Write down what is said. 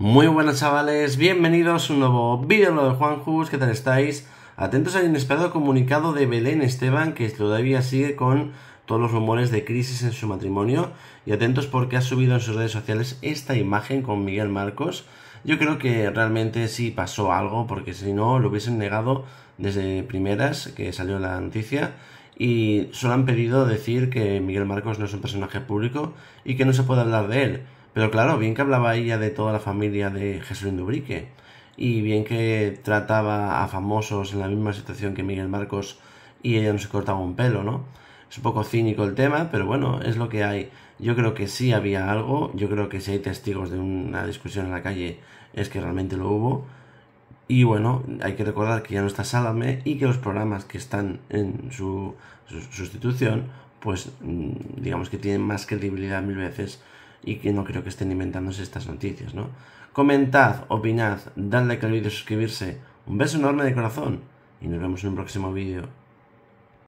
Muy buenas chavales, bienvenidos a un nuevo vídeo de Juan Jus. ¿qué tal estáis? Atentos al inesperado comunicado de Belén Esteban, que todavía sigue con todos los rumores de crisis en su matrimonio, y atentos porque ha subido en sus redes sociales esta imagen con Miguel Marcos. Yo creo que realmente sí pasó algo, porque si no lo hubiesen negado desde primeras que salió la noticia, y solo han pedido decir que Miguel Marcos no es un personaje público y que no se puede hablar de él. Pero claro, bien que hablaba ella de toda la familia de Jesús Indubrique y bien que trataba a famosos en la misma situación que Miguel Marcos y ella no se cortaba un pelo, ¿no? Es un poco cínico el tema, pero bueno, es lo que hay. Yo creo que sí había algo, yo creo que si hay testigos de una discusión en la calle es que realmente lo hubo. Y bueno, hay que recordar que ya no está Sálame y que los programas que están en su sustitución, pues mm, digamos que tienen más credibilidad mil veces y que no creo que estén inventándose estas noticias, ¿no? Comentad, opinad, dadle like al vídeo, suscribirse. Un beso enorme de corazón y nos vemos en un próximo vídeo.